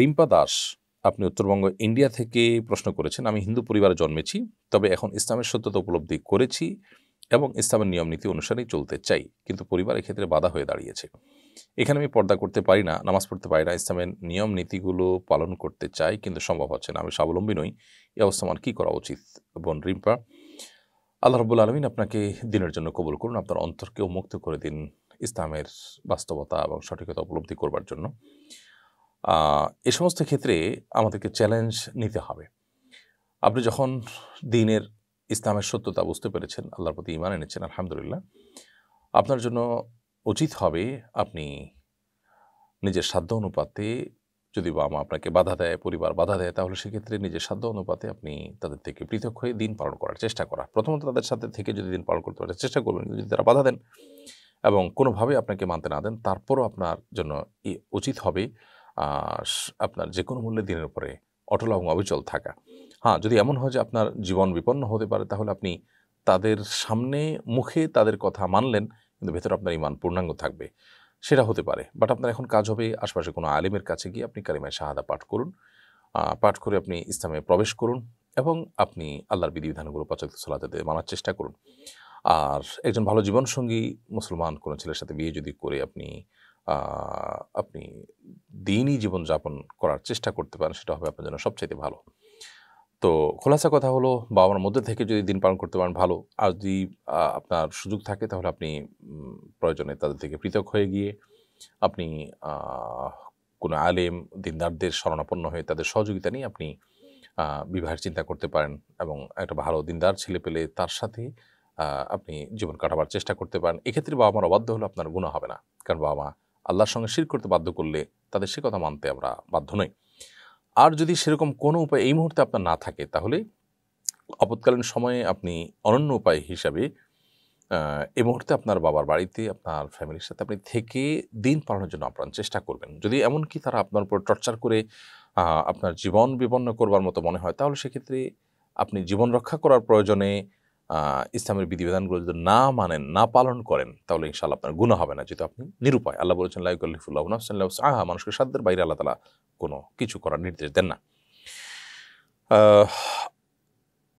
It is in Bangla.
রিম্পা দাস আপনি উত্তরবঙ্গ ইন্ডিয়া থেকে প্রশ্ন করেছেন আমি হিন্দু পরিবারে জন্মেছি তবে এখন ইসলামের সত্যতা উপলব্ধি করেছি এবং ইসলামের নিয়ম নীতি অনুসারেই চলতে চাই কিন্তু পরিবার ক্ষেত্রে বাধা হয়ে দাঁড়িয়েছে এখানে আমি পর্দা করতে পারি না নামাজ পড়তে পারি না ইসলামের নিয়ম নীতিগুলো পালন করতে চাই কিন্তু সম্ভব হচ্ছে না আমি স্বাবলম্বী নই এ অবস্থা আমার কী করা উচিত বোন রিম্পা আল্লাহ রবুল আলমিন আপনাকে দিনের জন্য কবুল করুন আপনার অন্তরকেও মুক্ত করে দিন ইসলামের বাস্তবতা এবং সঠিকতা উপলব্ধি করবার জন্য এ সমস্ত ক্ষেত্রে আমাদেরকে চ্যালেঞ্জ নিতে হবে আপনি যখন দিনের ইসলামের সত্যতা বুঝতে পেরেছেন আল্লাহর প্রতি ইমান এনেছেন আলহামদুলিল্লাহ আপনার জন্য উচিত হবে আপনি নিজের সাধ্য অনুপাতে যদি বাবা আপনাকে বাধা দেয় পরিবার বাধা দেয় তাহলে সেক্ষেত্রে নিজের সাধ্য অনুপাতে আপনি তাদের থেকে পৃথক হয়ে দিন পালন করার চেষ্টা করা প্রথমত তাদের সাথে থেকে যদি দিন পালন করতে পারার চেষ্টা করবেন যদি তারা বাধা দেন এবং কোনোভাবে আপনাকে মানতে না দেন তারপরও আপনার জন্য উচিত হবে আপনার যে কোনো মূল্যে দিনের উপরে অটল এবং অবিচল থাকা হ্যাঁ যদি এমন হয় যে আপনার জীবন বিপন্ন হতে পারে তাহলে আপনি তাদের সামনে মুখে তাদের কথা মানলেন কিন্তু ভেতরে আপনার ইমান পূর্ণাঙ্গ থাকবে সেটা হতে পারে বাট আপনার এখন কাজ হবে আশপাশে কোনো আলেমের কাছে গিয়ে আপনি কালিমায় শাহাদা পাঠ করুন পাঠ করে আপনি ইসলামে প্রবেশ করুন এবং আপনি আল্লাহর বিধিবিধানগুলো পাচক সলাতে মানার চেষ্টা করুন আর একজন ভালো জীবনসঙ্গী মুসলমান কোনো ছেলের সাথে বিয়ে যদি করে আপনি আপনি দিনই জীবনযাপন করার চেষ্টা করতে পারেন সেটা হবে আপনার জন্য সবচেয়ে ভালো তো খোলাসা কথা হলো বাবার মধ্যে থেকে যদি দিন পালন করতে পারেন ভালো আর যদি আপনার সুযোগ থাকে তাহলে আপনি প্রয়োজনে তাদের থেকে পৃথক হয়ে গিয়ে আপনি কোনো আলেম দিনদারদের শরণাপন্ন হয়ে তাদের সহযোগিতা নিয়ে আপনি বিবাহের চিন্তা করতে পারেন এবং একটা ভালো দিনদার ছেলে পেলে তার সাথে আপনি জীবন কাটাবার চেষ্টা করতে পারেন এক্ষেত্রে বাবা মার অবাধ্য হলে আপনার গুণা হবে না কারণ বাবা মা আল্লাহর সঙ্গে শির করতে বাধ্য করলে তাদের সে কথা মানতে আমরা বাধ্য নই আর যদি সেরকম কোনো উপায় এই মুহূর্তে আপনার না থাকে তাহলে আপৎকালীন সময়ে আপনি অনন্য উপায় হিসাবে এই মুহূর্তে আপনার বাবার বাড়িতে আপনার ফ্যামিলির সাথে আপনি থেকে দিন পালানোর জন্য আপনার চেষ্টা করবেন যদি এমনকি তারা আপনার উপর টর্চার করে আপনার জীবন বিপন্ন করবার মতো মনে হয় তাহলে সেক্ষেত্রে আপনি জীবন রক্ষা করার প্রয়োজনে ইসলামের বিধিবিধানগুলো যদি না মানেন না পালন করেন তাহলে ইনশাল্লাহ আপনার গুণা হবে না যেহেতু আপনি নিরুপায় আল্লাহ বলেছেন লাইকুল্লিফুল্লাহ নাফসাল্লাহ আহা মানুষকে সাধ্যের বাইরে আল্লাহ তালা কোনো কিছু করার নির্দেশ দেন না